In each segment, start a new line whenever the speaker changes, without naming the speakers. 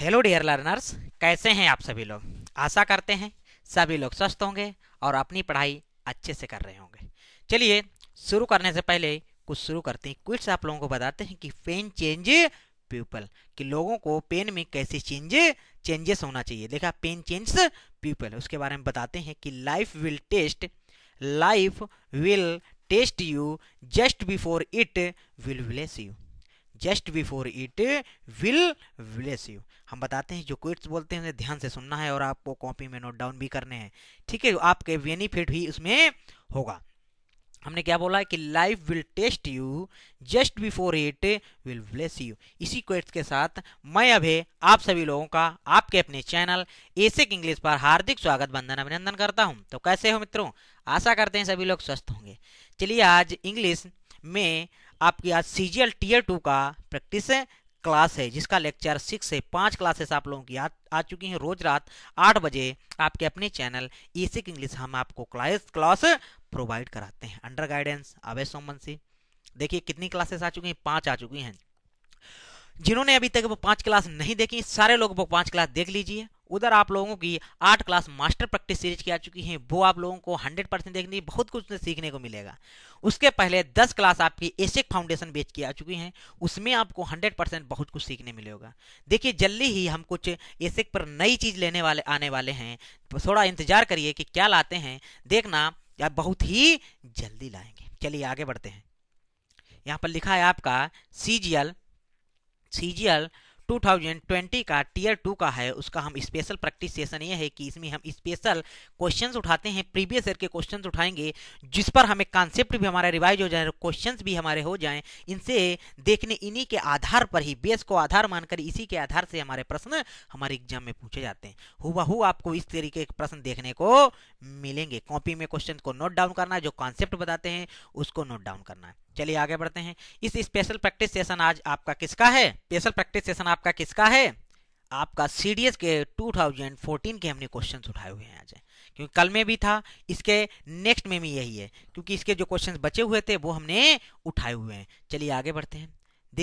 hello dear learners कैसे हैं आप सभी लोग आशा करते हैं सभी लोग स्वस्थ होंगे और अपनी पढ़ाई अच्छे से कर रहे होंगे चलिए शुरू करने से पहले कुछ शुरू करते हैं क्विट्स आप लोगों को बताते हैं कि पेन चेंज पीपल कि लोगों को पेन में कैसे चेंज चेंजेस होना चाहिए देखा पेन चेंज पीपल उसके बारे में बताते हैं कि life will test life will test you just before it will bless you just before it will bless you हम बताते हैं जो क्विट्स बोलते हैं उन्हें ध्यान से सुनना है और आपको कॉपी में नोट डाउन भी करने हैं ठीक है आपके बेनिफिट भी उसमें होगा हमने क्या बोला है कि life will test you just before it will bless you इसी क्वेट्स के साथ मैं अभी आप सभी लोगों का आपके अपने चैनल एसिक इंग्लिश पर हार्दिक स्वागत बंधन अभिनंदन करता हूं तो कैसे हो मित्रों आशा करते हैं सभी लोग स्वस्थ होंगे चलिए आज इंग्लिश में आपके आज C G L tier two का प्रैक्टिस है क्लास है जिसका लेक्चर सिक्स से पांच क्लासेस आप लोगों की आ, आ चुकी हैं रोज रात आठ बजे आपके अपने चैनल एसिक इंग्लिश हम आपको क्लास क्लास प्रोवाइड कराते हैं अंडर गाइडेंस अवय सोमवंशी देखिए कितनी क्लासेस आ चुकी हैं पांच आ चुकी हैं जिन्होंने अभी तक वो पांच क्लास नहीं देखी सारे लोग वो पांच क्लास देख लीजिए उधर आप लोगों की आठ क्लास मास्टर प्रैक्टिस सीरीज की आ चुकी है वो आप लोगों को हंड्रेड परसेंट देखने बहुत कुछ सीखने को मिलेगा उसके पहले दस क्लास आपकी एसिक फाउंडेशन बेच की आ चुकी हैं उसमें आपको हंड्रेड परसेंट बहुत कुछ सीखने मिलेगा देखिए जल्दी ही हम कुछ एसिक पर नई चीज़ लेने वाले आने वाले हैं थोड़ा इंतजार करिए कि क्या लाते हैं देखना या बहुत ही जल्दी लाएंगे चलिए आगे बढ़ते हैं यहाँ पर लिखा है आपका सी सी जी एल 2020 का टीयर टू का है उसका हम स्पेशल प्रैक्टिस सेशन ये है कि इसमें हम स्पेशल क्वेश्चंस उठाते हैं प्रीवियस ईयर के क्वेश्चंस उठाएंगे जिस पर हमें कॉन्सेप्ट भी हमारा रिवाइज हो जाए क्वेश्चंस भी हमारे हो जाएं इनसे देखने इन्हीं के आधार पर ही बेस को आधार मानकर इसी के आधार से हमारे प्रश्न हमारे एग्जाम में पूछे जाते हैं हुआ हु आपको इस तरीके के प्रश्न देखने को मिलेंगे कॉपी में क्वेश्चन को नोट डाउन करना है जो कॉन्सेप्ट बताते हैं उसको नोट डाउन करना है चलिए आगे बढ़ते हैं इस स्पेशल प्रैक्टिस सेशन आज आपका किसका है स्पेशल प्रैक्टिस सेशन आपका किसका है आपका सी के 2014 के हमने क्वेश्चंस उठाए हुए हैं आज क्योंकि कल में भी था इसके नेक्स्ट में भी यही है क्योंकि इसके जो क्वेश्चंस बचे हुए थे वो हमने उठाए हुए हैं चलिए आगे बढ़ते हैं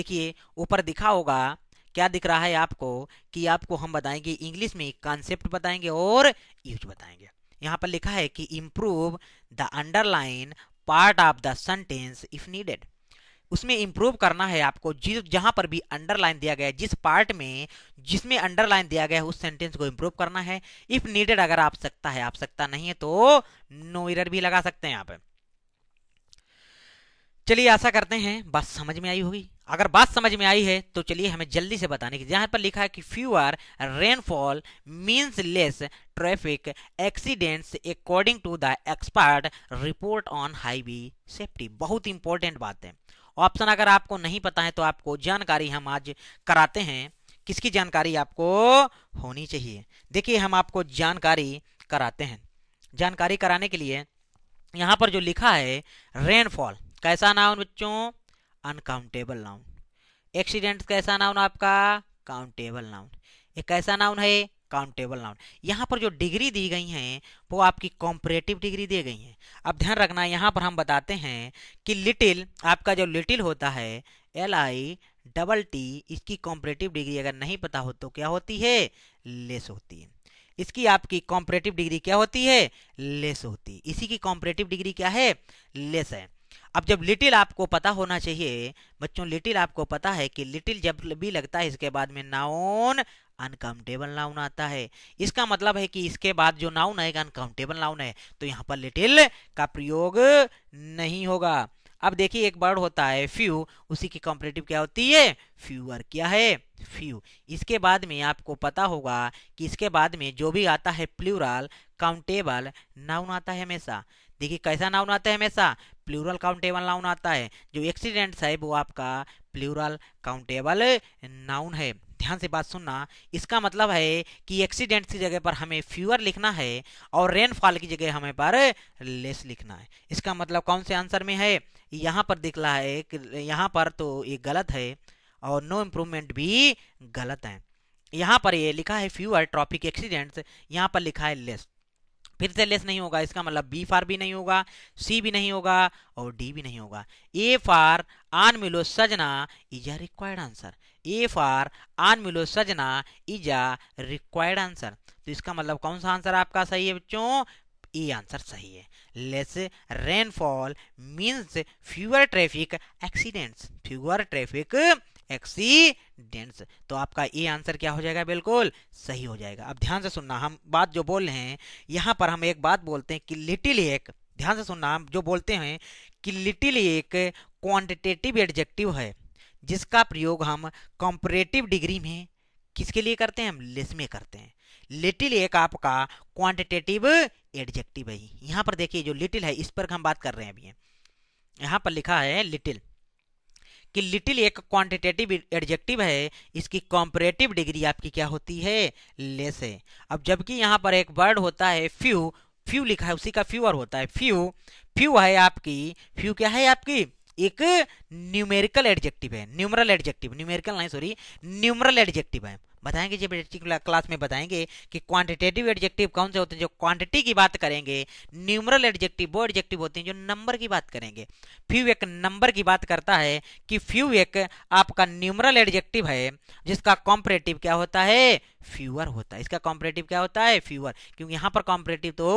देखिए ऊपर दिखा होगा क्या दिख रहा है आपको कि आपको हम बताएंगे इंग्लिश में कॉन्सेप्ट बताएंगे और यूज बताएंगे यहाँ पर लिखा है कि improve the underline part of the sentence if needed उसमें इंप्रूव करना है आपको जिस जहां पर भी अंडरलाइन दिया गया है जिस पार्ट में जिसमें अंडरलाइन दिया गया है उस सेंटेंस को इंप्रूव करना है इफ़ नीडेड अगर आप सकता है आप सकता नहीं है तो नो इरर भी लगा सकते हैं यहां पर चलिए आशा करते हैं बात समझ में आई होगी अगर बात समझ में आई है तो चलिए हमें जल्दी से बताने की जहां पर लिखा है कि fewer rainfall means less traffic accidents according to the expert report on highway safety बहुत इंपॉर्टेंट बात है ऑप्शन अगर आपको नहीं पता है तो आपको जानकारी हम आज कराते हैं किसकी जानकारी आपको होनी चाहिए देखिए हम आपको जानकारी कराते हैं जानकारी कराने के लिए यहाँ पर जो लिखा है रेनफॉल कैसा नाम बच्चों अनकाउंटेबल नाउन एक्सीडेंट कैसा नाउन आपका काउंटेबल नाउन ये कैसा नाउन है काउंटेबल नाउन यहाँ पर जो डिग्री दी गई हैं वो आपकी कॉम्परेटिव डिग्री दी गई हैं अब ध्यान रखना यहाँ पर हम बताते हैं कि लिटिल आपका जो लिटिल होता है एल आई डबल टी इसकी कॉम्परेटिव डिग्री अगर नहीं पता हो तो क्या होती है लेस होती है इसकी आपकी कॉम्परेटिव डिग्री क्या होती है लेस होती है इसी की कॉम्परेटिव डिग्री क्या है लेस है अब जब लिटिल आपको पता होना चाहिए बच्चों लिटिल आपको पता है कि लिटिल जब भी लगता है इसके बाद में नाउन अनकाउंटेबल नाउन आता है इसका मतलब है कि इसके बाद जो नाउन आएगा अनकाउंटेबल नाउन है तो यहाँ पर लिटिल का प्रयोग नहीं होगा अब देखिए एक वर्ड होता है फ्यू उसी की कॉम्परेटिव क्या होती है फ्यूअर क्या है फ्यू इसके बाद में आपको पता होगा कि इसके बाद में जो भी आता है प्लूरल काउंटेबल नाउन आता है हमेशा देखिए कैसा नाउन आता है हमेशा प्लूरल काउंटेबल नाउन आता है जो एक्सीडेंट्स है वो आपका प्लूरल काउंटेबल नाउन है ध्यान से बात सुनना इसका मतलब है कि एक्सीडेंट्स की जगह पर हमें फ्यूअर लिखना है और रेनफॉल की जगह हमें पर लेस लिखना है इसका मतलब कौन से आंसर में है यहाँ पर दिख रहा है यहाँ पर तो ये गलत है और नो इम्प्रूवमेंट भी गलत है यहाँ पर ये लिखा है फ्यूअर ट्रॉफिक एक्सीडेंट्स यहाँ पर लिखा है लेस फिर से लेस नहीं होगा इसका मतलब बी फार भी नहीं होगा सी भी नहीं होगा और डी भी नहीं होगा ए for Aan Milo Sajna is a required answer A for Aan Milo Sajna is a required answer तो इसका मतलब कौन सा आंसर आपका सही है बच्चों ए आंसर सही है less rainfall means fewer traffic accidents fewer traffic accidents तो आपका ए आंसर क्या हो जाएगा बिल्कुल सही हो जाएगा अब ध्यान से सुनना हम बात जो बोल रहे हैं यहाँ पर हम एक बात बोलते हैं कि लिटिल एक ध्यान से सुनना हम जो बोलते हैं कि लिटिल एक क्वांटिटेटिव एडजेक्टिव है जिसका प्रयोग हम कंपरेटिव डिग्री में किसके लिए करते हैं हम लेस में करते हैं लिटिल एक आपका क्वांटिटेटिव एडजेक्टिव है यहाँ पर देखिए जो लिटिल है इस पर हम बात कर रहे हैं अभी यहाँ पर लिखा है लिटिल कि लिटिल एक क्वांटिटेटिव एडजेक्टिव है इसकी कॉम्परेटिव डिग्री आपकी क्या होती है लेस है अब जबकि यहाँ पर एक वर्ड होता है फ्यू फ्यू लिखा है उसी का फ्यूअर होता है फ्यू फ्यू है आपकी फ्यू क्या है आपकी एक न्यूमेरिकल एडजेक्टिव है न्यूमरल एडजेक्टिव न्यूमेरिकल नहीं सॉरी न्यूमरल एडजेक्टिव है बताएंगे जब पर्टिकुलर क्लास में बताएंगे कि क्वांटिटेटिव एडजेक्टिव कौन से होते हैं जो क्वांटिटी की बात करेंगे न्यूमरल एडजेक्टिव वो एडजेक्टिव होते हैं जो नंबर की बात करेंगे फ्यू एक नंबर की बात करता है कि फ्यू एक आपका न्यूमरल एडजेक्टिव है जिसका कॉम्परेटिव क्या होता है फ्यूअर होता है इसका कॉम्परेटिव क्या होता है फ्यूअर क्योंकि यहाँ पर कॉम्परेटिव तो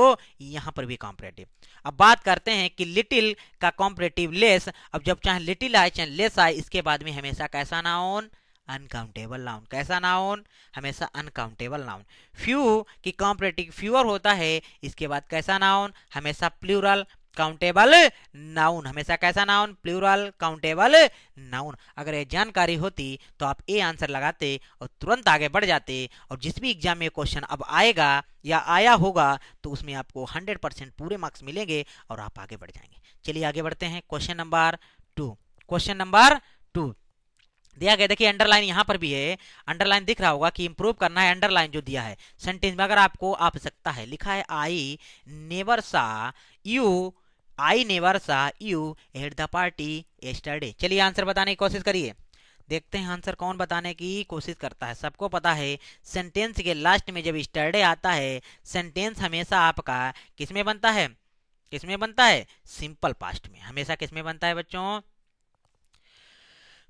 यहाँ पर भी कॉम्परेटिव अब बात करते हैं कि लिटिल का कॉम्परेटिव लेस अब जब चाहे लिटिल आए चाहे लेस आए इसके बाद में हमेशा कैसा नाउन अनकाउंटेबल नाउन कैसा नाउन हमेशा अनकाउंटेबल नाउन फ्यू की कॉम्परेटिव फ्यूअर होता है इसके बाद कैसा नाउन हमेशा प्लूरल काउंटेबल नाउन हमेशा कैसा नाउन प्लूरल काउंटेबल नाउन अगर ये जानकारी होती तो आप ए आंसर लगाते और तुरंत आगे बढ़ जाते और जिस भी एग्जाम में क्वेश्चन अब आएगा या आया होगा तो उसमें आपको 100 परसेंट पूरे मार्क्स मिलेंगे और आप आगे बढ़ जाएंगे चलिए आगे बढ़ते हैं question number two question number two दिया गया देखिए अंडरलाइन यहाँ पर भी है अंडरलाइन दिख रहा होगा कि इम्प्रूव करना है अंडरलाइन जो दिया है सेंटेंस में अगर आपको आप सकता है लिखा है I never saw you I never saw you at the party yesterday चलिए आंसर बताने की कोशिश करिए देखते हैं आंसर कौन बताने की कोशिश करता है सबको पता है सेंटेंस के लास्ट में जब स्टर्डे आता है सेंटेंस हमेशा आपका किसमें बनता है किसमें बनता है सिंपल पास्ट में हमेशा किसमें बनता है बच्चों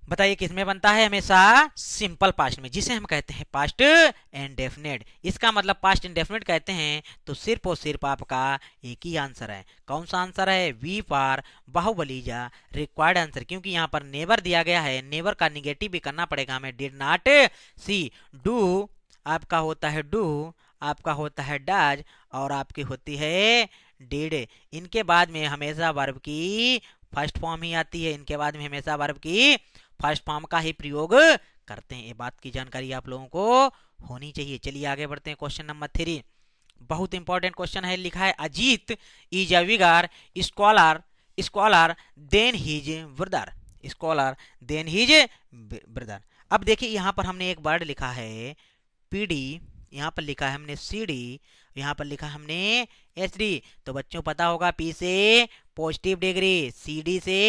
बताइए किसमें बनता है हमेशा सिंपल पास्ट में जिसे हम कहते हैं पास्ट इंडेफिनेट इसका मतलब पास्ट इंडेफिनेट कहते हैं तो सिर्फ और सिर्फ आपका एक ही आंसर है कौन सा आंसर है B for Baahubali required answer क्योंकि यहाँ पर नेवर दिया गया है नेवर का निगेटिव भी करना पड़ेगा हमें डिड नॉट सी डू आपका होता है डू आपका होता है डाज और आपकी होती है डिड इनके बाद में हमेशा वर्ब की फर्स्ट फॉर्म ही आती है इनके बाद में हमेशा वर्ब की फर्स्ट फॉर्म का ही प्रयोग करते हैं ये बात की जानकारी आप लोगों को होनी चाहिए चलिए आगे बढ़ते हैं क्वेश्चन नंबर थ्री बहुत इंपॉर्टेंट क्वेश्चन है लिखा है Ajit is a greater scholar scholar than his brother scholar than his brother अब देखिए यहाँ पर हमने एक वर्ड लिखा है पीडी यहाँ पर लिखा है हमने सी डी यहाँ पर लिखा हमने एच डी तो बच्चों पता होगा पी से पॉजिटिव डिग्री सी डी से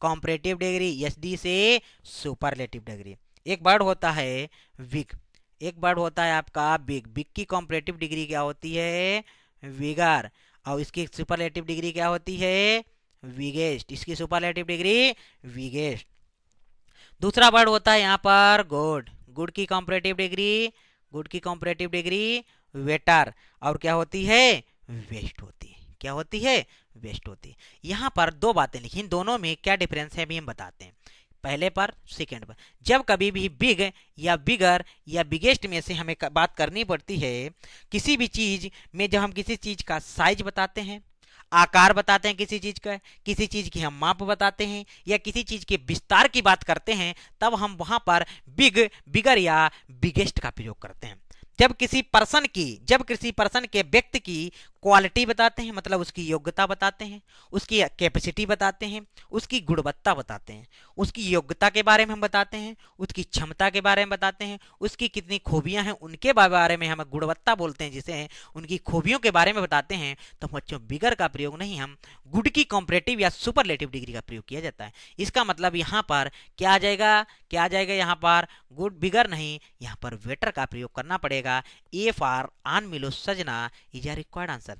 कॉम्परेटिव डिग्री एस डी से सुपरलेटिव डिग्री एक वर्ड होता है विग एक वर्ड होता है आपका बिग बिग की कॉम्परेटिव डिग्री क्या होती है विगर और इसकी सुपरलेटिव डिग्री क्या होती है विगेस्ट इसकी सुपरलेटिव डिग्री विगेस्ट दूसरा वर्ड होता है यहाँ पर गुड गुड की कॉम्परेटिव डिग्री गुड की कॉम्परेटिव डिग्री वेटर और क्या होती है वेस्ट होती है क्या होती है वेस्ट होती है यहाँ पर दो बातें लिखी दोनों में क्या डिफरेंस है भी हम बताते हैं पहले पर सेकेंड पर जब कभी भी बिग या बिगर या बिगेस्ट में से हमें बात करनी पड़ती है किसी भी चीज़ में जब हम किसी चीज़ का साइज बताते हैं आकार बताते हैं किसी चीज़ का किसी चीज़ की हम माप बताते हैं या किसी चीज़ के विस्तार की बात करते हैं तब हम वहां पर बिग बिगर या बिगेस्ट का प्रयोग करते हैं जब किसी पर्सन की जब किसी पर्सन के व्यक्ति की क्वालिटी बताते हैं मतलब उसकी योग्यता बताते हैं उसकी कैपेसिटी बताते हैं उसकी गुणवत्ता बताते हैं उसकी योग्यता के बारे में हम बताते हैं उसकी क्षमता के बारे में बताते हैं उसकी कितनी खूबियां हैं उनके बारे में हम गुणवत्ता बोलते हैं जिसे हैं उनकी खूबियों के बारे में बताते हैं तो बच्चों बिगर का प्रयोग नहीं हम गुड की कॉम्परेटिव या सुपरलेटिव डिग्री का प्रयोग किया जाता है इसका मतलब यहाँ पर क्या आ जाएगा क्या आ जाएगा यहाँ पर गुड बिगर नहीं यहाँ पर वेटर का प्रयोग करना पड़ेगा ए for Aan Milo Sajna is are required answer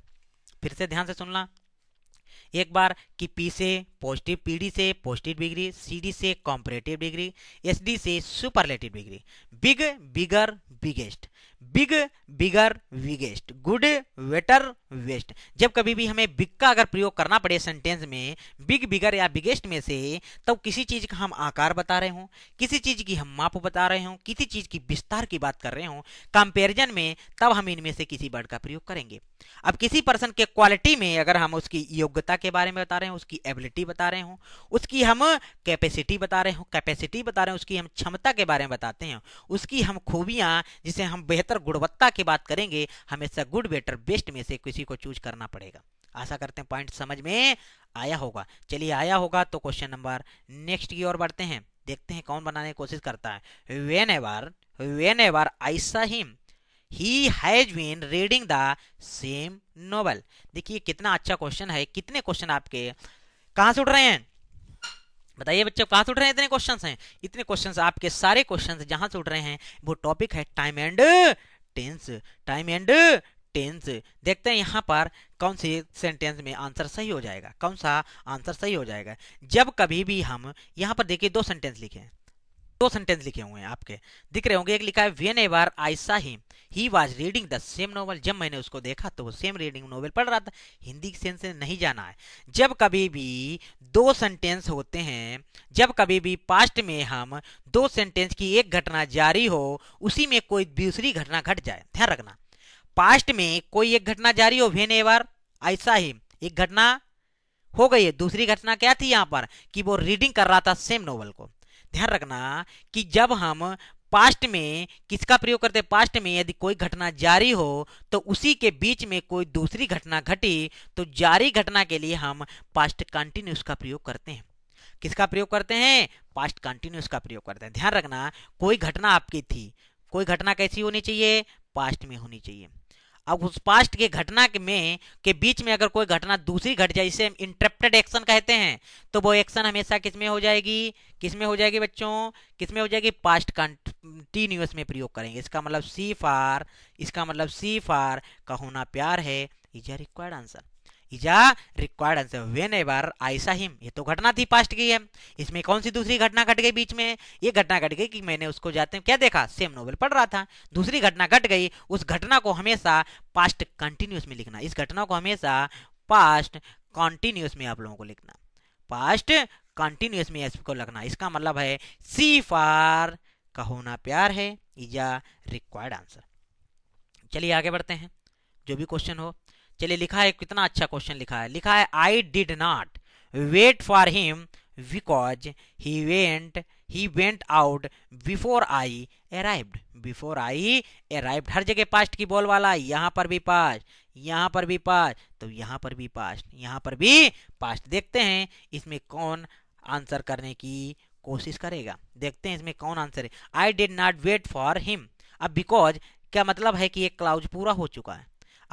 फिर से ध्यान से सुनना एक बार कि पी से पॉजिटिव पीडी से पॉजिटिव डिग्री सीडी से कॉम्परेटिव डिग्री एसडी से superlative degree big bigger biggest big bigger biggest good better best जब कभी भी हमें बिग का अगर प्रयोग करना पड़े सेंटेंस में बिग बिगर या बिगेस्ट में से तब तो किसी चीज का हम आकार बता रहे हों किसी चीज की हम माप बता रहे हों किसी चीज की विस्तार की बात कर रहे हों कंपेरिजन में तब हम इनमें से किसी वर्ड का प्रयोग करेंगे अब किसी पर्सन के क्वालिटी में अगर हम उसकी योग्यता के बारे में बता रहे हैं उसकी एबिलिटी बता रहे हों उसकी हम कैपेसिटी बता रहे हों कैपेसिटी बता रहे हैं उसकी हम क्षमता के बारे में बताते हैं उसकी हम खूबियाँ जिसे हम बेहतर गुणवत्ता की बात करेंगे हमेशा गुड बेटर बेस्ट में से किसी को चूज करना पड़ेगा आशा करते हैं पॉइंट समझ में आया होगा चलिए आया होगा तो क्वेश्चन नंबर नेक्स्ट की ओर बढ़ते हैं देखते हैं कौन बनाने की कोशिश करता है वेन एवर वेन एवर ऐसा him he has been reading the same novel देखिए कितना अच्छा क्वेश्चन है कितने क्वेश्चन आपके कहाँ से उठ रहे हैं बताइए बच्चे कहाँ से उठ रहे हैं इतने क्वेश्चंस हैं इतने क्वेश्चंस आपके सारे क्वेश्चंस जहाँ से उठ रहे हैं वो टॉपिक है time and tense time and tense देखते हैं यहाँ पर कौन से सेंटेंस में आंसर सही हो जाएगा कौन सा आंसर सही हो जाएगा जब कभी भी हम यहाँ पर देखिए दो सेंटेंस लिखे हैं दो सेंटेंस लिखे हुए हैं आपके दिख रहे होंगे एक लिखा है when whenever saw him he was reading the same novel जब मैंने उसको देखा तो वो सेम रीडिंग नॉवल पढ़ रहा था हिंदी के सेंस से नहीं जाना है जब कभी भी दो सेंटेंस होते हैं जब कभी भी पास्ट में हम दो सेंटेंस की एक घटना जारी हो उसी में कोई दूसरी घटना घट जाए ध्यान रखना पास्ट में कोई एक घटना जारी हो वेन ए बार ऐसा ही एक घटना हो गई है दूसरी घटना क्या थी यहाँ पर कि वो रीडिंग कर रहा था सेम नॉवल को ध्यान रखना कि जब हम पास्ट में किसका प्रयोग करते हैं पास्ट में यदि कोई घटना जारी हो तो उसी के बीच में कोई दूसरी घटना घटी तो जारी घटना के लिए हम पास्ट कंटिन्यूस का प्रयोग करते हैं किसका प्रयोग करते हैं पास्ट कंटिन्यूस का प्रयोग करते हैं ध्यान रखना कोई घटना आपकी थी कोई घटना कैसी होनी चाहिए पास्ट में होनी चाहिए अब उस पास्ट के घटना के में के बीच में अगर कोई घटना दूसरी घट जाए जिसे हम इंटरप्टेड एक्शन कहते हैं तो वो एक्शन हमेशा किस में हो जाएगी किस में हो जाएगी बच्चों किस में हो जाएगी पास्ट कंटिन्यूस में प्रयोग करेंगे इसका मतलब सी फार इसका मतलब सी फार का होना प्यार है is a required answer is a required answer whenever I saw him ये तो घटना थी पास्ट की है इसमें कौन सी दूसरी घटना घट गई बीच में ये घटना घट गई कि मैंने उसको जाते हैं क्या देखा सेम नोवेल पढ़ रहा था दूसरी घटना घट गई उस घटना को हमेशा पास्ट कंटिन्यूस में लिखना इस घटना को हमेशा पास्ट कॉन्टिन्यूस में आप लोगों को लिखना पास्ट कंटिन्यूस में एस को लगना इसका मतलब है सी फार का होना प्यार है या रिक्वायर्ड आंसर चलिए आगे बढ़ते हैं जो भी क्वेश्चन हो चलिए लिखा है कितना अच्छा क्वेश्चन लिखा है लिखा है I did not wait for him because he went he went out before I arrived before I arrived हर जगह पास्ट की बोल वाला यहां पर भी पास्ट यहाँ पर भी पाँच तो यहाँ पर भी पाँच यहाँ पर भी पाँच देखते हैं इसमें कौन आंसर करने की कोशिश करेगा देखते हैं इसमें कौन आंसर है I did not wait for him अब बिकॉज क्या मतलब है कि एक क्लाउज पूरा हो चुका है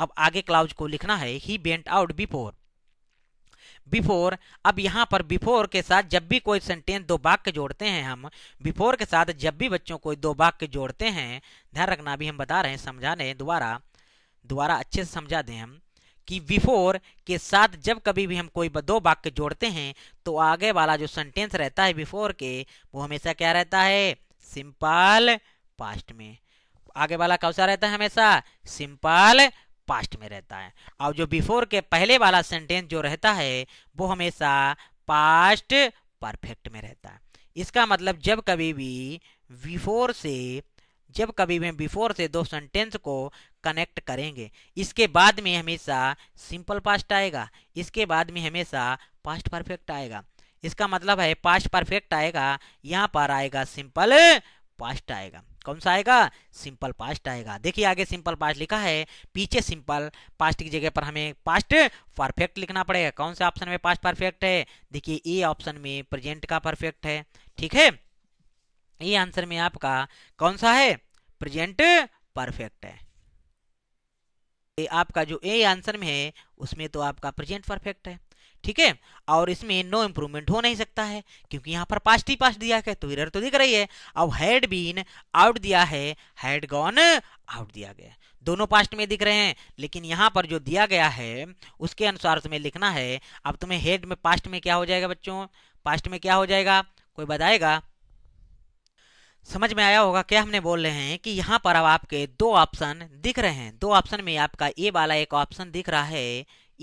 अब आगे क्लाउज को लिखना है he went out before before अब यहाँ पर बिफोर के साथ जब भी कोई सेंटेंस दो वाक्य जोड़ते हैं हम बिफोर के साथ जब भी बच्चों को दो वाक्य जोड़ते हैं ध्यान रखना अभी हम बता रहे हैं समझाने द्वारा दोबारा अच्छे से समझा दें हम कि बिफोर के साथ जब कभी भी हम कोई दो वाक्य जोड़ते हैं तो आगे वाला जो सेंटेंस रहता है बिफोर के वो हमेशा क्या रहता है सिंपल पास्ट में आगे वाला कौन सा रहता है हमेशा सिंपल पास्ट में रहता है और जो बिफोर के पहले वाला सेंटेंस जो रहता है वो हमेशा पास्ट परफेक्ट में रहता है इसका मतलब जब कभी भी बिफोर से जब कभी भी हम बिफोर से दो सेंटेंस को कनेक्ट करेंगे इसके बाद में हमेशा सिंपल पास्ट आएगा इसके बाद में हमेशा पास्ट परफेक्ट आएगा इसका मतलब है पास्ट परफेक्ट आएगा यहाँ पर आएगा सिंपल पास्ट आएगा कौन सा आएगा सिंपल पास्ट आएगा देखिए आगे सिंपल पास्ट लिखा है पीछे सिंपल पास्ट की जगह पर हमें पास्ट परफेक्ट लिखना पड़ेगा कौन सा ऑप्शन में पास्ट परफेक्ट है देखिए ए ऑप्शन में प्रेजेंट का परफेक्ट है ठीक है ये आंसर में आपका कौन सा है प्रेजेंट परफेक्ट है ये आपका जो ए आंसर में है उसमें तो आपका प्रेजेंट परफेक्ट है ठीक है और इसमें नो इम्प्रूवमेंट हो नहीं सकता है क्योंकि यहाँ पर पास्ट ही पास्ट दिया है तो इरर तो दिख रही है अब हैड बीन आउट दिया है हैड गॉन आउट दिया गया दोनों पास्ट में दिख रहे हैं लेकिन यहाँ पर जो दिया गया है उसके अनुसार तुम्हें लिखना है अब तुम्हें हेड में पास्ट में क्या हो जाएगा बच्चों पास्ट में क्या हो जाएगा कोई बताएगा समझ में आया होगा क्या हमने बोल रहे हैं कि यहाँ पर अब आपके दो ऑप्शन दिख रहे हैं दो ऑप्शन में आपका ए वाला एक ऑप्शन दिख रहा है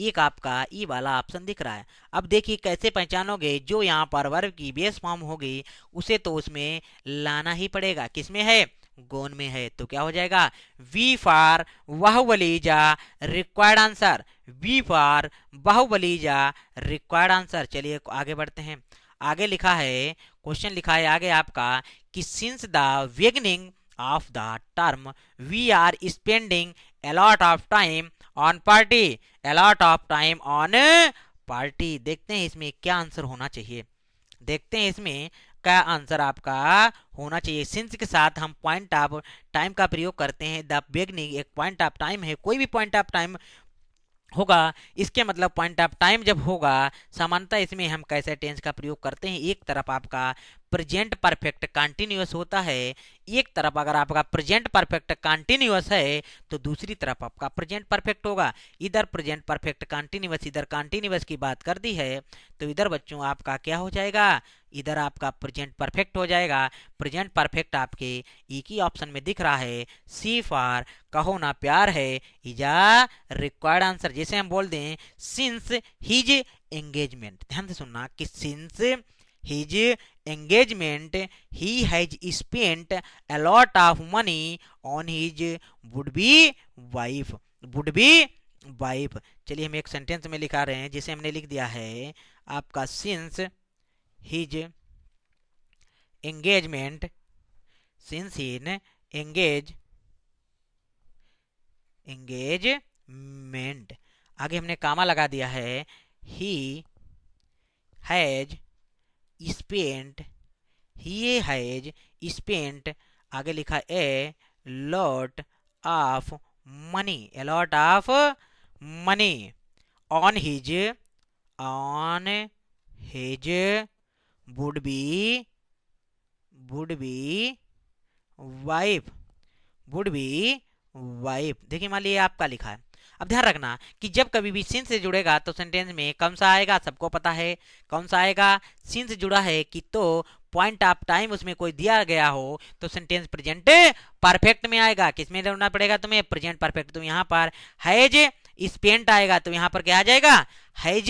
एक आपका ई e वाला ऑप्शन दिख रहा है अब देखिए कैसे पहचानोगे जो यहाँ पर वर्ग की बेस फॉर्म होगी उसे तो उसमें लाना ही पड़ेगा किसमें है गोन में है तो क्या हो जाएगा वी फॉर बाहुबली जा required answer B for Baahubali जा रिक्वायर्ड आंसर चलिए आगे बढ़ते हैं आगे लिखा है क्वेश्चन लिखा है आगे आपका कि since the beginning of the term we are spending a lot of time on party a lot of time on party देखते हैं इसमें क्या आंसर होना चाहिए देखते हैं इसमें क्या आंसर आपका होना चाहिए सिंस के साथ हम पॉइंट ऑफ टाइम का प्रयोग करते हैं द बिगनिंग एक पॉइंट ऑफ टाइम है कोई भी पॉइंट ऑफ टाइम होगा इसके मतलब पॉइंट ऑफ टाइम जब होगा सामान्यतः इसमें हम कैसे टेंस का प्रयोग करते हैं एक तरफ आपका प्रेजेंट परफेक्ट कंटिन्यूस होता है एक तरफ अगर आपका प्रेजेंट परफेक्ट कंटिन्यूस है तो दूसरी तरफ आपका प्रेजेंट परफेक्ट होगा इधर प्रेजेंट परफेक्ट कंटिन्यूस इधर कंटिन्यूस की बात कर दी है तो इधर बच्चों आपका क्या हो जाएगा इधर आपका प्रेजेंट परफेक्ट हो जाएगा प्रेजेंट परफेक्ट आपके एक ही ऑप्शन में दिख रहा है सी फॉर कहो ना प्यार है इज आ रिक्वायर्ड आंसर जैसे हम बोल दें सिंस हिज एंगेजमेंट ध्यान से सुनना कि since his engagement he has spent a lot of money on his would be wife would be wife चलिए हम एक सेंटेंस में लिखा रहे हैं जिसे हमने लिख दिया है आपका since his engagement since in engage engagement आगे हमने कामा लगा दिया है he has spent he has spent आगे लिखा a lot of money a lot of money on his on his would be would be wife would be wife देखिए मान लीजिए आपका लिखा है अब ध्यान रखना कि जब कभी भी सिंस से जुड़ेगा तो सेंटेंस में कौन सा आएगा सबको पता है कौन सा आएगा सिंस जुड़ा है कि तो पॉइंट ऑफ टाइम उसमें कोई दिया गया हो तो सेंटेंस प्रेजेंट परफेक्ट में आएगा किसमें ढूंढना पड़ेगा तुम्हें प्रेजेंट परफेक्ट तो यहाँ पर हैज स्पेंट आएगा तो यहाँ पर क्या आ जाएगा हैज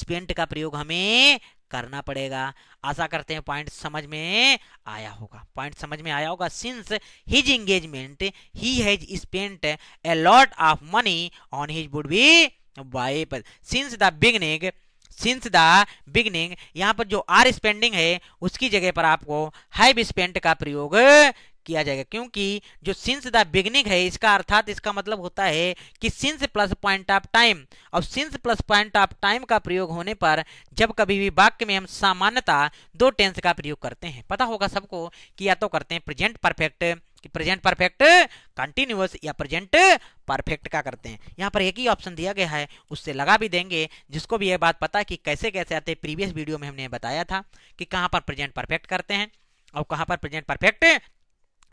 स्पेंट का प्रयोग हमें करना पड़ेगा आशा करते हैं पॉइंट समझ में आया होगा पॉइंट समझ में आया होगा since his engagement he has spent a lot of money on his would be wife since the beginning since the beginning यहाँ पर जो आर स्पेंडिंग है उसकी जगह पर आपको हैव स्पेंट का प्रयोग किया जाएगा क्योंकि जो सिंस द बिगनिंग है इसका अर्थात इसका मतलब होता है कि since plus point of time और since plus point of time का प्रयोग होने पर जब कभी भी वाक्य में हम सामान्यता दो टेंस का प्रयोग करते हैं पता होगा सबको कि या तो करते हैं प्रेजेंट परफेक्ट कि प्रेजेंट परफेक्ट कंटिन्यूअस या प्रेजेंट परफेक्ट का करते हैं यहाँ पर एक ही ऑप्शन दिया गया है उससे लगा भी देंगे जिसको भी यह बात पता है कि कैसे कैसे आते प्रीवियस वीडियो में हमने बताया था कि कहाँ पर प्रेजेंट परफेक्ट करते हैं और कहाँ पर प्रेजेंट परफेक्ट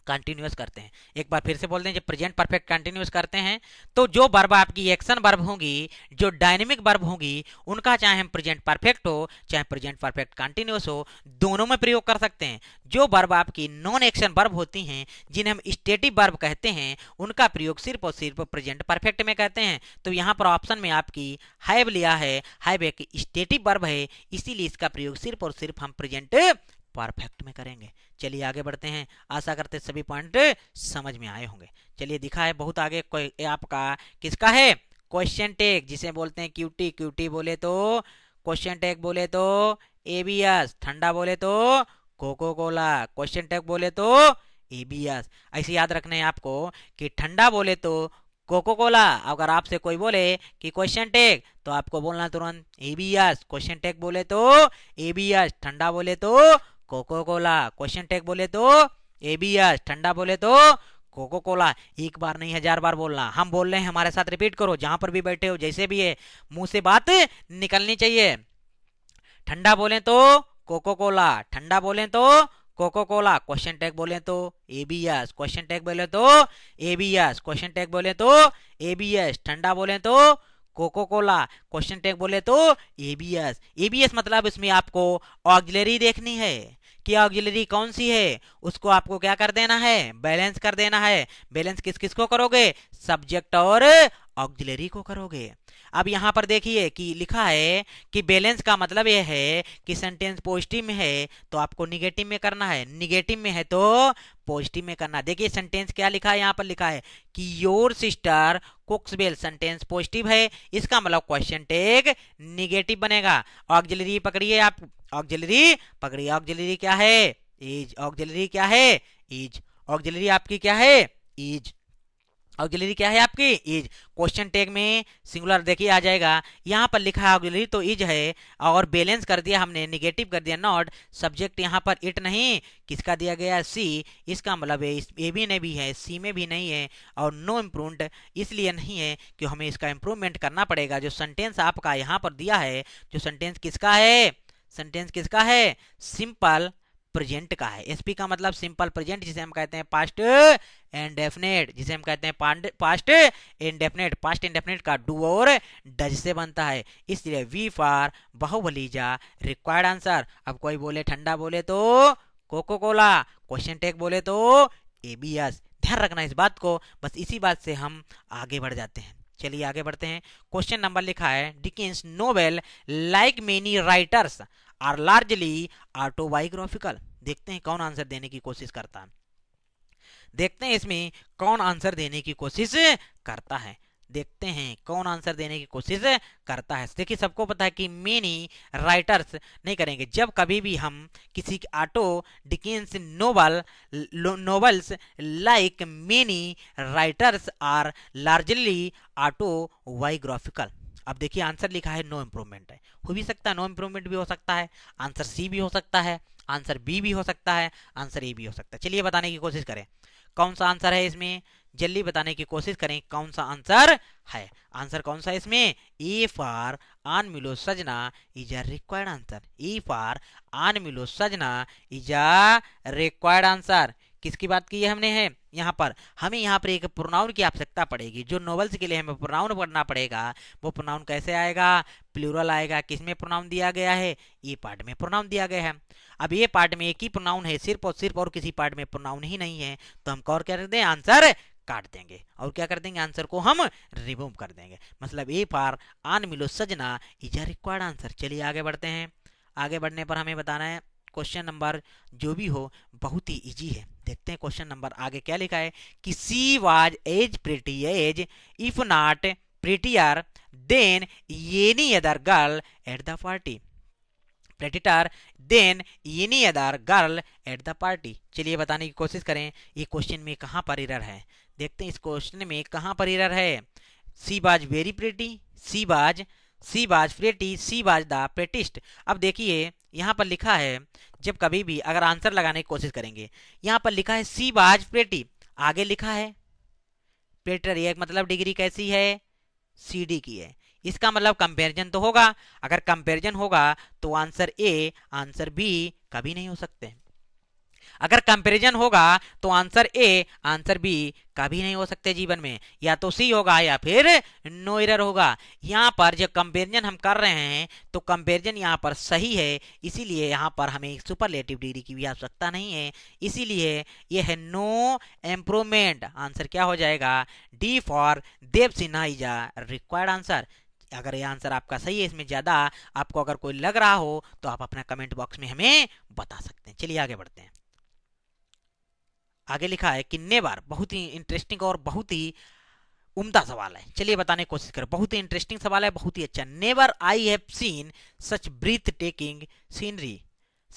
कंटिन्यूस करते हैं एक बार फिर से बोलते हैं जब प्रेजेंट परफेक्ट कंटिन्यूस करते हैं तो जो बर्ब आपकी एक्शन बर्ब होंगी जो डायनेमिक बर्ब होंगी उनका चाहे हम प्रेजेंट परफेक्ट हो चाहे प्रेजेंट परफेक्ट कंटिन्यूस हो दोनों में प्रयोग कर सकते हैं जो बर्ब आपकी नॉन एक्शन बर्ब होती हैं जिन्हें हम स्टेटिव बर्ब कहते हैं उनका प्रयोग सिर्फ और सिर्फ प्रेजेंट परफेक्ट में कहते हैं तो यहाँ पर ऑप्शन में आपकी हैव लिया है हैव एक स्टेटिव बर्ब है इसीलिए इसका प्रयोग सिर्फ और सिर्फ हम प्रेजेंट परफेक्ट में करेंगे चलिए आगे बढ़ते हैं आशा करते सभी पॉइंट समझ में आए होंगे चलिए दिखा है बहुत आगे कोई आपका किसका है क्वेश्चन टेक जिसे बोलते हैं क्यूटी क्यूटी बोले तो क्वेश्चन टेक बोले तो एबीएस ठंडा बोले तो कोको कोला क्वेश्चन टेक बोले तो एबीएस ऐसे याद रखने हैं आपको कि ठंडा बोले तो कोको कोला अगर आपसे कोई बोले कि क्वेश्चन टेक तो आपको बोलना तुरंत एबीएस क्वेश्चन टेक बोले तो एबीएस ठंडा बोले तो कोको कोला क्वेश्चन टेक बोले तो एबीएस ठंडा बोले तो कोको कोला एक बार नहीं हजार बार बोलना हम बोल रहे हैं हमारे साथ रिपीट करो जहां पर भी बैठे हो जैसे भी है मुंह से बात निकलनी चाहिए ठंडा बोले तो कोको कोला ठंडा बोले तो कोको कोला क्वेश्चन टैग बोले तो एबीएस क्वेश्चन टैग बोले तो एबीएस क्वेश्चन टैग बोले तो एबीएस ठंडा बोले तो कोको कोला क्वेश्चन टैग बोले तो एबीएस एबीएस मतलब इसमें आपको ऑक्जिलरी देखनी है कि ऑक्जिलरी कौन सी है उसको आपको क्या कर देना है बैलेंस कर देना है बैलेंस किस किस को करोगे सब्जेक्ट और ऑक्जिलरी को करोगे अब यहाँ पर देखिए कि लिखा है कि बैलेंस का मतलब यह है कि सेंटेंस पॉजिटिव में है तो आपको निगेटिव में करना है निगेटिव में है तो पॉजिटिव में करना देखिए सेंटेंस क्या लिखा है यहाँ पर लिखा है कि your sister cooks well sentence positive है इसका मतलब क्वेश्चन टेक निगेटिव बनेगा ऑक्जिलरी पकड़िए आप ऑक्जिलरी पकड़िए ऑक्जिलरी क्या है इज ऑक्जिलरी क्या है इज ऑक्जिलरी आपकी क्या है इज ऑग्जिलरी क्या है आपकी इज क्वेश्चन टैग में सिंगुलर देखिए आ जाएगा यहाँ पर लिखा है ऑग्जिलरी तो इज है और बैलेंस कर दिया हमने निगेटिव कर दिया नॉट सब्जेक्ट यहाँ पर इट नहीं किसका दिया गया सी इसका मतलब है ए बी ने भी है सी में भी नहीं है और नो इम्प्रूवमेंट इसलिए नहीं है कि हमें इसका इम्प्रूवमेंट करना पड़ेगा जो सेंटेंस आपका यहाँ पर दिया है जो सेंटेंस किसका है सेंटेंस किसका है सिंपल प्रेजेंट का है एसपी का मतलब सिंपल प्रेजेंट जिसे हम कहते हैं पास्ट इनडेफिनेट जिसे हम कहते हैं पास्ट इंडेफिनेट पास्ट इंडेफिनेट का डू और डज से बनता है इसलिए वी फॉर बाहुबली जा रिक्वायर्ड आंसर अब कोई बोले ठंडा बोले तो कोको कोला क्वेश्चन टेक बोले तो ए बी एस ध्यान रखना इस बात को बस इसी बात से हम आगे बढ़ जाते हैं चलिए आगे बढ़ते हैं क्वेश्चन नंबर लिखा है Dickens novel like many writers are largely autobiographical देखते हैं कौन आंसर देने की कोशिश करता है देखते हैं इसमें कौन आंसर देने की कोशिश करता है देखते हैं कौन आंसर देने की कोशिश करता है देखिए सबको पता है कि मेनी राइटर्स नहीं करेंगे जब कभी भी हम किसी auto Dickens novel novels like many writers are largely auto autobiographical अब देखिए आंसर लिखा है नो इम्प्रूवमेंट है हो भी सकता है नो इम्प्रूवमेंट भी हो सकता है आंसर सी भी हो सकता है आंसर बी भी हो सकता है आंसर ए भी हो सकता है चलिए बताने की कोशिश करें कौन सा आंसर है इसमें जल्दी बताने की कोशिश करें कौन सा आंसर है आंसर कौन सा इसमें ए for Aan Milo Sajna is a required answer A for Aan Milo Sajna is a required answer किसकी बात की है हमने है यहाँ पर हमें यहाँ पर एक प्रोनाउन की आवश्यकता पड़ेगी जो नॉवल्स के लिए हमें प्रोनाउन पढ़ना पड़ेगा वो प्रोनाउन कैसे आएगा प्लूरल आएगा किस में प्रोनाउन दिया गया है ये पार्ट में प्रोनाउन दिया गया है अब ये पार्ट में एक ही प्रोनाउन है सिर्फ और सिर्फ और किसी पार्ट में प्रोनाउन ही नहीं है तो हम कौर क्या दें आंसर काट देंगे और क्या कर देंगे आंसर को हम रिमूव कर देंगे मतलब ए पार आन Milo Sajna is required answer चलिए आगे बढ़ते हैं आगे बढ़ने पर हमें बताना है क्वेश्चन नंबर जो भी हो बहुत ही ईजी है देखते हैं क्वेश्चन नंबर आगे क्या लिखा है कि she was as pretty as if not prettier than any other girl at the party prettier than any other girl at the party चलिए बताने की कोशिश करें ये क्वेश्चन में कहाँ पर इरर है देखते हैं इस क्वेश्चन में कहाँ पर इरर है सी बाज very pretty she was she was pretty she was the prettiest अब देखिए यहाँ पर लिखा है जब कभी भी अगर आंसर लगाने की कोशिश करेंगे यहाँ पर लिखा है सी वाज प्रेटी आगे लिखा है प्रेटर एक मतलब डिग्री कैसी है सी डी की है इसका मतलब कंपेरिजन तो होगा अगर कंपेरिजन होगा तो आंसर ए आंसर बी कभी नहीं हो सकते अगर कंपेरिजन होगा तो आंसर ए आंसर बी कभी नहीं हो सकते जीवन में या तो सी होगा या फिर नो एर होगा यहाँ पर जब कंपेरिजन हम कर रहे हैं तो कंपेरिजन यहाँ पर सही है इसीलिए यहाँ पर हमें सुपरलेटिव डिग्री की भी आवश्यकता नहीं है इसीलिए यह है नो एम्प्रूवमेंट आंसर क्या हो जाएगा D for Dev Sinha is required answer अगर ये आंसर आपका सही है इसमें ज़्यादा आपको अगर कोई लग रहा हो तो आप अपना कमेंट बॉक्स में हमें बता सकते हैं चलिए आगे बढ़ते हैं आगे लिखा है कि नेवर बहुत ही इंटरेस्टिंग और बहुत ही उम्दा सवाल है चलिए बताने की कोशिश करो बहुत ही इंटरेस्टिंग सवाल है बहुत ही अच्छा never I have seen such breathtaking scenery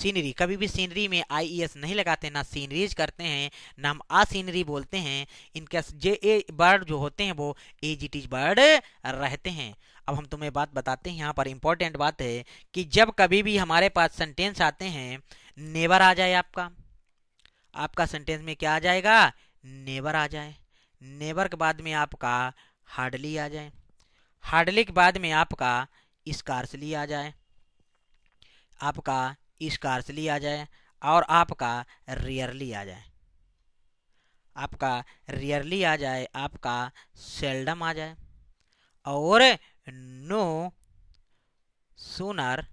scenery कभी भी सीनरी में आई ई एस नहीं लगाते ना सीनरीज करते हैं ना हम आ सीनरी बोलते हैं इनके जे ए बर्ड जो होते हैं वो ए जी टी बर्ड रहते हैं अब हम तुम्हें बात बताते हैं यहाँ पर इम्पोर्टेंट बात है कि जब कभी भी हमारे पास सेंटेंस आते हैं नेवर आ जाए आपका आपका सेंटेंस में क्या आ जाएगा नेबर आ जाए नेबर के बाद में आपका हार्डली आ जाए हार्डली के बाद में आपका स्कार्सली आ जाए आपका स्कार्सली आ जाए और आपका रियरली आ जाए आपका रियरली आ जाए आपका सेल्डम आ जाए और नो सुनर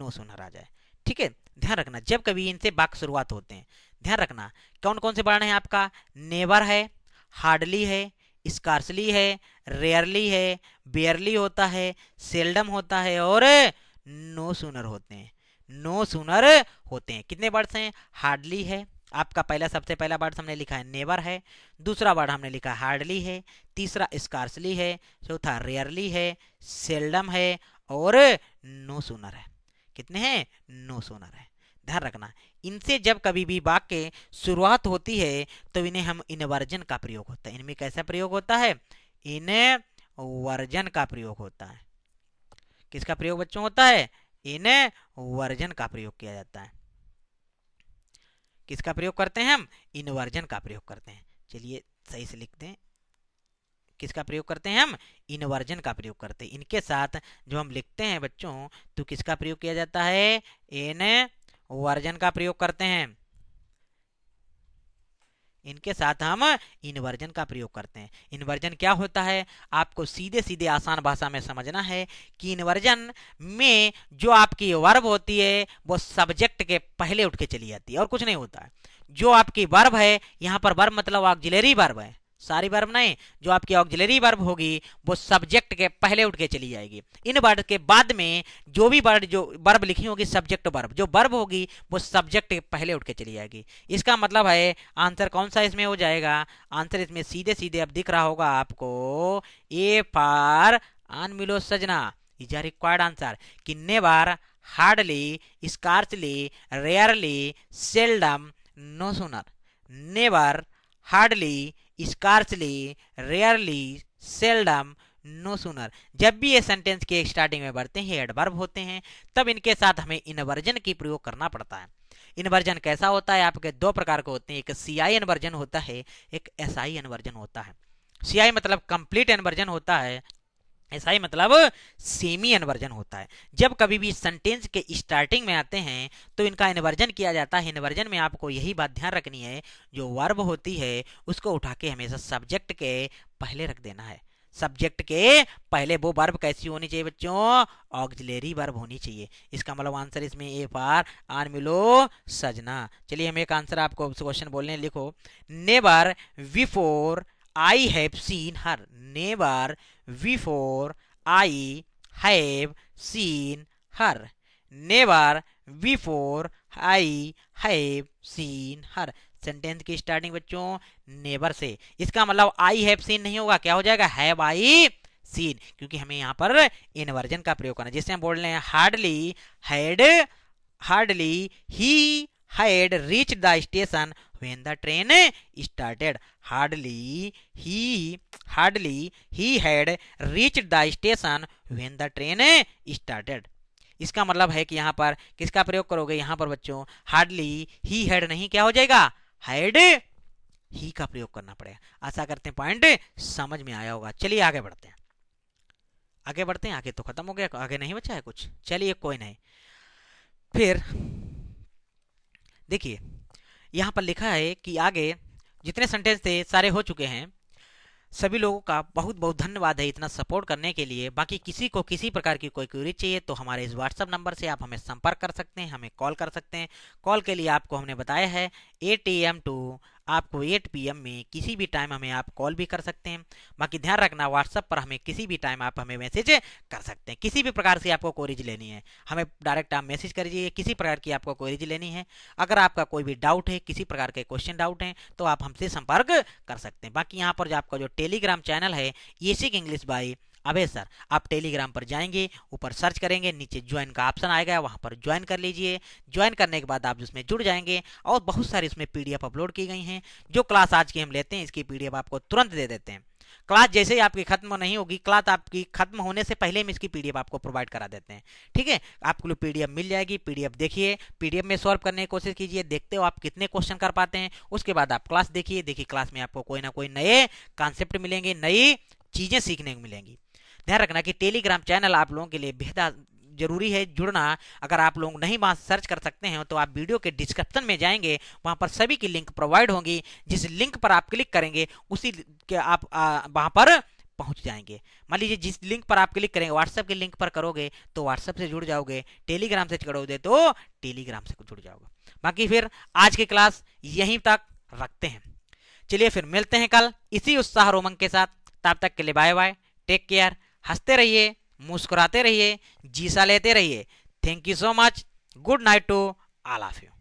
नो सुनर आ जाए ठीक है ध्यान रखना जब कभी इनसे बाक शुरुआत होते हैं ध्यान रखना कौन कौन से वर्ण हैं आपका नेवर है हार्डली है स्कार्सली है रेयरली है बेयरली होता है सेल्डम होता है और नो सुनर होते हैं नो सुनर होते हैं कितने वर्ड्स हैं हार्डली है आपका पहला सबसे पहला वर्ड हमने लिखा है नेवर है दूसरा वर्ड हमने लिखा है हार्डली है तीसरा स्कार्सली है चौथा रेयरली है सेल्डम है और नो सुनर है कितने हैं नौ सोनर है ध्यान रखना इनसे जब कभी भी वाक्य शुरुआत होती है तो इन्हें हम इनवर्जन का प्रयोग होता है इनमें कैसा प्रयोग होता है इन वर्जन का प्रयोग होता है किसका प्रयोग बच्चों होता है इन वर्जन का प्रयोग किया जाता है किसका प्रयोग करते हैं हम इनवर्जन का प्रयोग करते हैं चलिए सही से लिखते हैं किसका प्रयोग करते हैं हम इनवर्जन का प्रयोग करते हैं इनके साथ जो हम लिखते हैं बच्चों तो किसका प्रयोग किया जाता है एन वर्जन का प्रयोग करते हैं इनके साथ हम इनवर्जन का प्रयोग करते हैं इनवर्जन क्या होता है आपको सीधे सीधे आसान भाषा में समझना है कि इनवर्जन में जो आपकी वर्ब होती है वो सब्जेक्ट के पहले उठ के चली जाती है और कुछ नहीं होता है जो आपकी वर्ब है यहाँ पर वर्ब मतलब ऑक्जिलरी वर्ब है सारी वर्ब नहीं जो आपकी ऑक्जिलरी वर्ब होगी वो सब्जेक्ट के पहले उठ के चली जाएगी इन वर्ड के बाद में जो भी वर्ड जो वर्ब लिखी होगी सब्जेक्ट वर्ब जो वर्ब होगी वो सब्जेक्ट के पहले उठ के चली जाएगी इसका मतलब है आंसर कौन सा इसमें हो जाएगा आंसर इसमें सीधे सीधे अब दिख रहा होगा आपको ए for Aan Milo Sajna is are required answer किन्ने बार hardly scarcely rarely seldom no sooner never hardly scarcely rarely seldom no sooner जब भी ये सेंटेंस के स्टार्टिंग में बढ़ते हैं एडवर्ब होते हैं तब इनके साथ हमें इन्वर्जन की प्रयोग करना पड़ता है इन्वर्जन कैसा होता है आपके दो प्रकार के होते हैं एक सी आई इन्वर्जन होता है एक एस आई इन्वर्जन होता है सी आई मतलब कंप्लीट इन्वर्जन होता है ऐसा ही मतलब सेमी इन्वर्जन होता है जब कभी भी सेंटेंस के स्टार्टिंग में आते हैं तो इनका इन्वर्जन किया जाता है इन्वर्जन में आपको यही बात ध्यान रखनी है जो वर्ब होती है उसको उठा के हमेशा सब्जेक्ट के पहले रख देना है सब्जेक्ट के पहले वो वर्ब कैसी होनी चाहिए बच्चों ऑक्जिलेरी वर्ब होनी चाहिए इसका मतलब आंसर इसमें ए पार आर मिलो सजना चलिए हम एक आंसर आपको क्वेश्चन बोलने लिखो never before I have seen her never before I have seen her never before I have seen her sentence की स्टार्टिंग बच्चों नेवर से इसका मतलब आई हैव सीन नहीं होगा क्या हो जाएगा हैव आई सीन क्योंकि हमें यहां पर इनवर्जन का प्रयोग करना जिससे हम बोल रहे हैं हार्डली हैड हार्डली ही had reach the station when the train started hardly he hardly he had reached the station when the train started इसका मतलब है कि यहाँ पर किसका प्रयोग करोगे यहाँ पर बच्चों हार्डली ही हैड नहीं क्या हो जाएगा हैड ही का प्रयोग करना पड़ेगा आशा करते हैं पॉइंट समझ में आया होगा चलिए आगे बढ़ते हैं आगे बढ़ते हैं आगे तो खत्म हो गया आगे नहीं बचा है कुछ चलिए कोई नहीं फिर देखिए यहाँ पर लिखा है कि आगे जितने सेंटेंस थे सारे हो चुके हैं सभी लोगों का बहुत बहुत धन्यवाद है इतना सपोर्ट करने के लिए बाकी किसी को किसी प्रकार की कोई क्यूरी चाहिए तो हमारे इस व्हाट्सअप नंबर से आप हमें संपर्क कर सकते हैं हमें कॉल कर सकते हैं कॉल के लिए आपको हमने बताया है ए टी एम टू आपको 8 पीएम में किसी भी टाइम हमें आप कॉल भी कर सकते हैं बाकी ध्यान रखना व्हाट्सएप पर हमें किसी भी टाइम आप हमें मैसेज कर सकते हैं किसी भी प्रकार से आपको कोरिज लेनी है हमें डायरेक्ट आप मैसेज दीजिए किसी प्रकार की आपको कोरिज लेनी है अगर आपका कोई भी डाउट है किसी प्रकार के क्वेश्चन डाउट हैं तो आप हमसे संपर्क कर सकते हैं बाकी यहाँ पर जो आपका जो टेलीग्राम चैनल है ये इंग्लिश बाई अभय सर आप टेलीग्राम पर जाएंगे ऊपर सर्च करेंगे नीचे ज्वाइन का ऑप्शन आएगा वहाँ पर ज्वाइन कर लीजिए ज्वाइन करने के बाद आप उसमें जुड़ जाएंगे और बहुत सारी उसमें पी अपलोड की गई हैं जो क्लास आज की हम लेते हैं इसकी पी आपको तुरंत दे देते हैं क्लास जैसे ही आपकी खत्म नहीं होगी क्लास आपकी खत्म होने से पहले हम इसकी पीडीएफ आपको प्रोवाइड करा देते हैं ठीक है आपको पीडीएफ मिल जाएगी पीडीएफ देखिए पीडीएफ में सॉल्व करने की कोशिश कीजिए देखते हो आप कितने क्वेश्चन कर पाते हैं उसके बाद आप क्लास देखिए देखिए क्लास में आपको कोई ना कोई नए कॉन्सेप्ट मिलेंगे नई चीजें सीखने को मिलेंगी ध्यान रखना कि टेलीग्राम चैनल आप लोगों के लिए बेहद जरूरी है जुड़ना अगर आप लोग नहीं वहाँ सर्च कर सकते हैं तो आप वीडियो के डिस्क्रिप्शन में जाएंगे वहाँ पर सभी की लिंक प्रोवाइड होंगी जिस लिंक पर आप क्लिक करेंगे उसी के आप वहाँ पर पहुंच जाएंगे मान लीजिए जिस लिंक पर आप क्लिक करेंगे व्हाट्सएप के लिंक पर करोगे तो व्हाट्सएप से जुड़ जाओगे टेलीग्राम से करोगे तो टेलीग्राम से जुड़ जाओगे बाकी फिर आज की क्लास यहीं तक रखते हैं चलिए फिर मिलते हैं कल इसी उत्साह रोमन के साथ तब तक के लिए बाय बाय टेक केयर हंसते रहिए मुस्कुराते रहिए जीसा लेते रहिए thank you so much good night to all of you